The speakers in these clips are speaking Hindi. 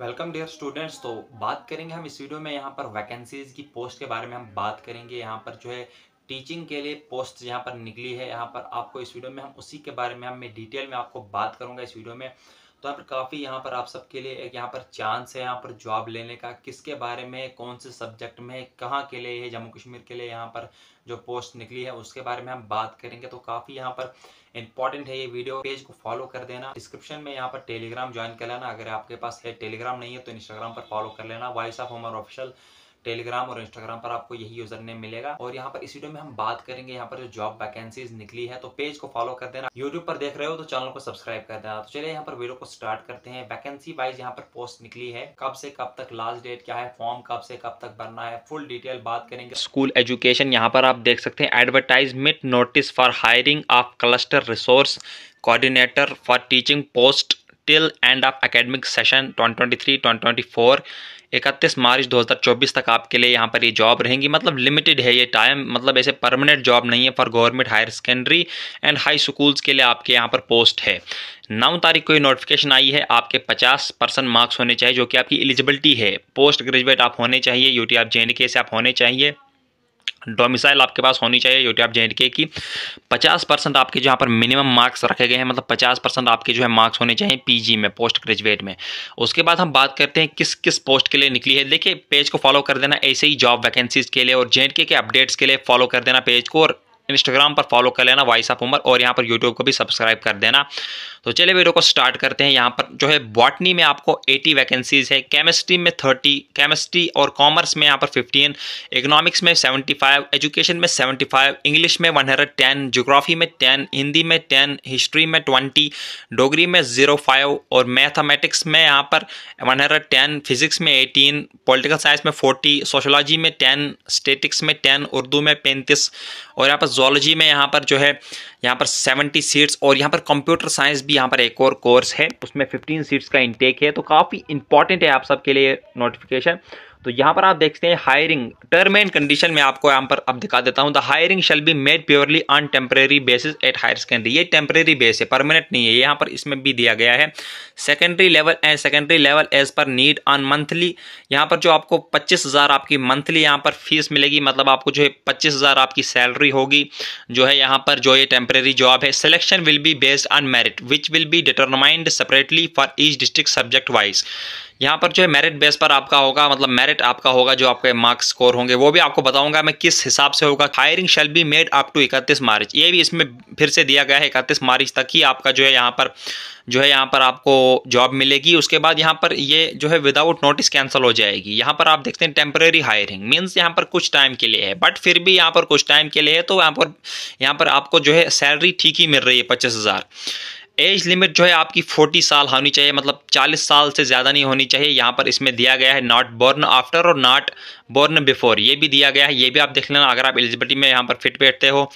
वेलकम डियर स्टूडेंट्स तो बात करेंगे हम इस वीडियो में यहाँ पर वैकेंसीज़ की पोस्ट के बारे में हम बात करेंगे यहाँ पर जो है टीचिंग के लिए पोस्ट यहाँ पर निकली है यहाँ पर आपको इस वीडियो में हम उसी के बारे में हम मैं डिटेल में आपको बात करूँगा इस वीडियो में तो यहाँ पर काफ़ी यहाँ पर आप सबके लिए एक यहाँ पर चांस है यहाँ पर जॉब लेने का किसके बारे में कौन से सब्जेक्ट में कहाँ के लिए है जम्मू कश्मीर के लिए यहाँ पर जो पोस्ट निकली है उसके बारे में हम बात करेंगे तो काफ़ी यहाँ पर इंपॉर्टेंट है ये वीडियो पेज को फॉलो कर देना डिस्क्रिप्शन में यहाँ पर टेलीग्राम ज्वाइन कर लेना अगर आपके पास है टेलीग्राम नहीं है तो इंस्टाग्राम पर फॉलो कर लेना voice of Homer official Telegram और इंस्टाग्राम पर आपको यही यूजर नेम मिलेगा और यहाँ पर इस वीडियो में हम बात करेंगे यहाँ पर जो जॉब वैकेंसीज निकली है तो पेज को फॉलो कर देना यूट्यूब पर देख रहे हो तो चैनल को सब्सक्राइब कर देना तो चलिए यहाँ पर वीडियो को स्टार्ट करते हैं वैकेंसी वाइज यहाँ पर पोस्ट निकली है कब से कब तक लास्ट डेट क्या है फॉर्म कब से कब तक भरना है फुल डिटेल बात करेंगे स्कूल एजुकेशन यहाँ पर आप देख सकते हैं advertisement notice for hiring of cluster resource coordinator for teaching post till end of academic session 2023-2024 इकतीस मार्च 2024 तक आपके लिए यहाँ पर ये जॉब रहेंगी मतलब लिमिटेड है ये टाइम मतलब ऐसे परमानेंट जॉब नहीं है for government higher secondary and high schools के लिए आपके यहाँ पर पोस्ट है नौ तारीख को ये नोटिफिकेशन आई है आपके 50 परसेंट मार्क्स होने चाहिए जो कि आपकी एलिजिबिलिटी है पोस्ट ग्रेजुएट आप होने चाहिए यूटी आप जे से आप होने चाहिए डोमिसाइल आपके पास होनी चाहिए यूटीआप जे की 50 परसेंट आपके जहाँ पर मिनिमम मार्क्स रखे गए हैं मतलब 50 परसेंट आपके जो है मार्क्स होने चाहिए पीजी में पोस्ट ग्रेजुएट में उसके बाद हम बात करते हैं किस किस पोस्ट के लिए निकली है देखिए पेज को फॉलो कर देना ऐसे ही जॉब वैकेंसीज के लिए और जे के अपडेट्स के लिए फॉलो कर देना पेज को और इंस्टाग्राम पर फॉलो कर लेना वॉइस ऑफ उमर और यहाँ पर यूट्यूब को भी सब्सक्राइब कर देना तो चलिए वीडियो को स्टार्ट करते हैं यहाँ पर जो है बॉटनी में आपको 80 वैकेंसीज है केमिस्ट्री में 30 केमिस्ट्री और कॉमर्स में यहाँ पर 15 इकोनॉमिक्स में 75 एजुकेशन में 75 इंग्लिश में 110 जोग्राफी में 10 हिंदी में 10 हिस्ट्री में 20 डोगरी में 05 और मैथमेटिक्स में यहाँ पर 110 फिजिक्स में एटीन पोलिटिकल साइंस में फोर्टी सोशोलॉजी में टेन स्टेटिक्स में टेन उर्दू में पैंतीस और यहाँ पर जोलॉजी में यहाँ पर जो है यहाँ पर सेवेंटी सीट्स और यहाँ पर कंप्यूटर साइंस भी यहाँ पर एक और कोर्स है उसमें फिफ्टीन सीट्स का इंटेक है तो काफ़ी इंपॉर्टेंट है आप सबके लिए नोटिफिकेशन तो यहाँ पर आप देखते हैं हायरिंग टर्म एंड कंडीशन में आपको यहाँ पर अब दिखा देता हूँ the hiring shall be made purely on temporary basis at higher secondary ये टेम्परेरी बेस है परमानेंट नहीं है यहाँ पर इसमें भी दिया गया है secondary level and secondary level as per need on monthly यहाँ पर जो आपको पच्चीस हज़ार आपकी मंथली यहाँ पर फीस मिलेगी मतलब आपको जो है पच्चीस हज़ार आपकी सैलरी होगी जो है यहाँ पर जो ये टेम्परेरी जॉब है selection will be based on merit which will be determined separately for each district subject wise यहाँ पर जो है मेरिट बेस पर आपका होगा मतलब मेरिट टारगेट आपका होगा जो आपके मार्क्स स्कोर होंगे वो भी आपको बताऊंगा मैं किस हिसाब से होगा hiring shall be made up to इकतीस मार्च ये भी इसमें फिर से दिया गया है इकतीस मार्च तक ही आपका जो है यहाँ पर जो है यहाँ पर आपको जॉब मिलेगी उसके बाद यहाँ पर ये जो है विदाउट नोटिस कैंसिल हो जाएगी यहाँ पर आप देखते हैं टेम्प्रेरी हायरिंग मीन्स यहाँ पर कुछ टाइम के लिए है बट फिर भी यहाँ पर कुछ टाइम के लिए है तो यहाँ पर यहाँ पर आपको जो है सैलरी ठीक ही मिल रही है पच्चीस हज़ार एज लिमिट जो है आपकी 40 साल होनी चाहिए मतलब 40 साल से ज़्यादा नहीं होनी चाहिए यहाँ पर इसमें दिया गया है नॉट बोर्न आफ्टर और नॉट बोर्न बिफोर ये भी दिया गया है ये भी आप देख लेना अगर आप एलिजिबिलिटी में यहाँ पर फिट बैठते हो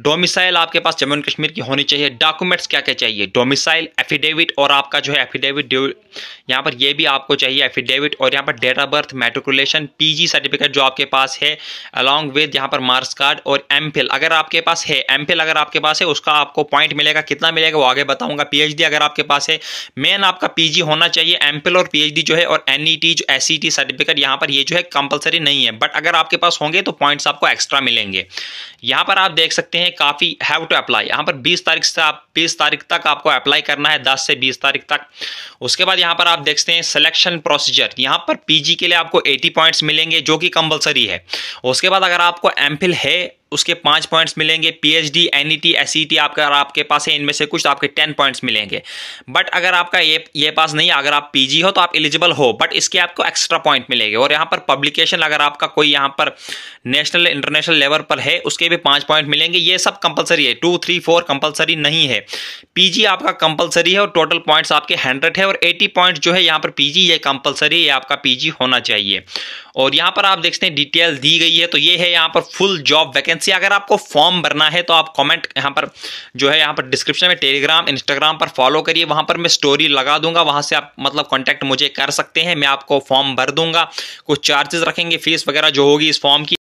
डोमिसाइल आपके पास जम्मू एंड कश्मीर की होनी चाहिए डॉक्यूमेंट्स क्या क्या चाहिए डोमिसाइल एफिडेविट और आपका जो है एफिडेविट यहाँ पर ये भी आपको चाहिए एफिडेविट और यहाँ पर date of birth matriculation PG certificate जो आपके पास है अलॉन्ग विद यहाँ पर मार्क्स कार्ड और एम अगर आपके पास है एम अगर आपके पास है उसका आपको पॉइंट मिलेगा कितना मिलेगा वो आगे बताऊंगा पी अगर आपके पास है मेन आपका पी होना चाहिए एम और पी जो है और एन e जो एस सर्टिफिकेट e यहाँ पर ये जो है कंपलसरी नहीं है बट अगर आपके पास होंगे तो पॉइंट्स आपको एक्स्ट्रा मिलेंगे यहाँ पर आप देख सकते हैं हैं काफ़ी हैव टू अप्लाई यहाँ पर 20 तारीख से आप 20 तारीख तक आपको अप्लाई करना है 10 से 20 तारीख तक उसके बाद यहाँ पर आप देखते हैं सिलेक्शन प्रोसीजर यहाँ पर पीजी के लिए आपको 80 पॉइंट्स मिलेंगे जो कि कंपलसरी है उसके बाद अगर आपको एम है उसके पाँच पॉइंट्स मिलेंगे पीएचडी एनईटी एसईटी आपका अगर आपके पास है इनमें से कुछ तो आपके टेन पॉइंट्स मिलेंगे बट अगर आपका ये ये पास नहीं अगर आप पीजी हो तो आप एलिजिबल हो बट इसके आपको एक्स्ट्रा पॉइंट मिलेंगे और यहाँ पर पब्लिकेशन अगर आपका कोई यहाँ पर नेशनल इंटरनेशनल लेवल पर है उसके भी पाँच पॉइंट मिलेंगे ये सब कंपलसरी है टू थ्री फोर कंपलसरी नहीं है जी आपका कंपलसरी है और टोटल पॉइंट्स आपके हंड्रेड है और एटी पॉइंट जो है यहाँ पर जी ये कंपलसरी है आपका जी होना चाहिए और यहाँ पर आप देखते हैं डिटेल दी गई है तो ये है यहाँ पर फुल जॉब वैकेंसी अगर आपको फॉर्म भरना है तो आप कमेंट यहाँ पर जो है यहाँ पर डिस्क्रिप्शन में टेलीग्राम इंस्टाग्राम पर फॉलो करिए वहाँ पर मैं स्टोरी लगा दूंगा वहाँ से आप मतलब कॉन्टैक्ट मुझे कर सकते हैं मैं आपको फॉर्म भर दूंगा कुछ चार्जेस रखेंगे फीस वगैरह जो होगी इस फॉर्म की